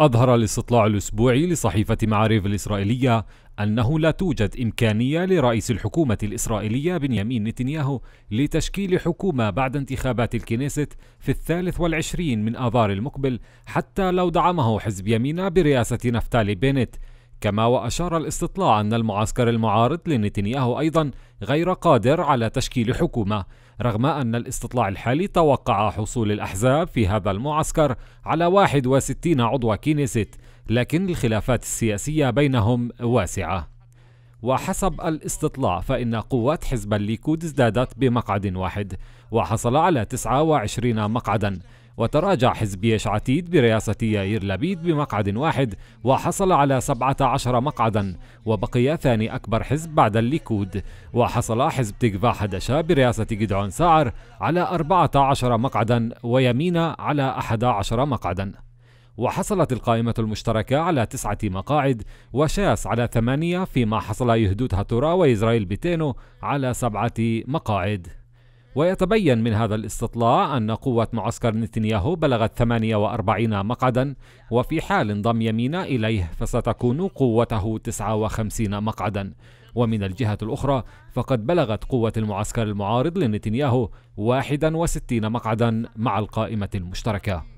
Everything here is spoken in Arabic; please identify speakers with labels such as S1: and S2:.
S1: أظهر الاستطلاع الأسبوعي لصحيفة معاريف الإسرائيلية أنه لا توجد إمكانية لرئيس الحكومة الإسرائيلية بنيامين نتنياهو لتشكيل حكومة بعد انتخابات الكنيست في الثالث والعشرين من آذار المقبل حتى لو دعمه حزب يمينة برئاسة نفتالي بينيت كما وأشار الاستطلاع أن المعسكر المعارض لنتنياهو أيضا غير قادر على تشكيل حكومة رغم أن الاستطلاع الحالي توقع حصول الأحزاب في هذا المعسكر على 61 عضو كينيست لكن الخلافات السياسية بينهم واسعة وحسب الاستطلاع فإن قوات حزب الليكود ازدادت بمقعد واحد وحصل على 29 مقعدا وتراجع حزب يش عتيد برئاسة يائير لبيد بمقعد واحد وحصل على 17 مقعدا وبقي ثاني أكبر حزب بعد الليكود وحصل حزب تيغفا حدشا برئاسة جدعون ساعر على 14 مقعدا ويمين على 11 مقعدا وحصلت القائمة المشتركة على تسعة مقاعد وشاس على ثمانية فيما حصل يهدوت هاتورا وإسرائيل بيتينو على سبعة مقاعد ويتبين من هذا الاستطلاع أن قوة معسكر نتنياهو بلغت 48 مقعدا وفي حال انضم يمينا إليه فستكون قوته 59 مقعدا ومن الجهة الأخرى فقد بلغت قوة المعسكر المعارض لنتنياهو 61 مقعدا مع القائمة المشتركة